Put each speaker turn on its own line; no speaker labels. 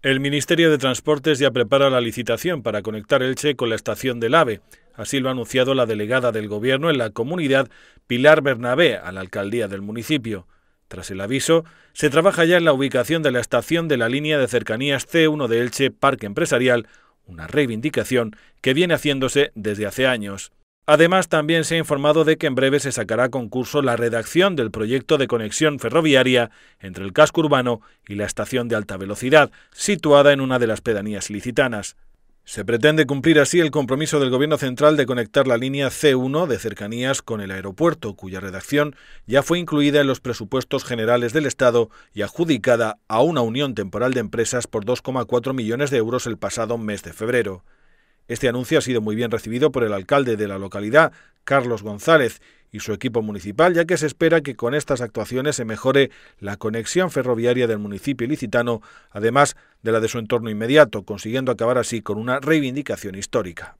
El Ministerio de Transportes ya prepara la licitación para conectar Elche con la estación del AVE. Así lo ha anunciado la delegada del Gobierno en la comunidad, Pilar Bernabé, a la alcaldía del municipio. Tras el aviso, se trabaja ya en la ubicación de la estación de la línea de cercanías C1 de Elche Parque Empresarial, una reivindicación que viene haciéndose desde hace años. Además, también se ha informado de que en breve se sacará concurso la redacción del proyecto de conexión ferroviaria entre el casco urbano y la estación de alta velocidad, situada en una de las pedanías licitanas. Se pretende cumplir así el compromiso del Gobierno Central de conectar la línea C1 de cercanías con el aeropuerto, cuya redacción ya fue incluida en los presupuestos generales del Estado y adjudicada a una unión temporal de empresas por 2,4 millones de euros el pasado mes de febrero. Este anuncio ha sido muy bien recibido por el alcalde de la localidad, Carlos González, y su equipo municipal, ya que se espera que con estas actuaciones se mejore la conexión ferroviaria del municipio licitano, además de la de su entorno inmediato, consiguiendo acabar así con una reivindicación histórica.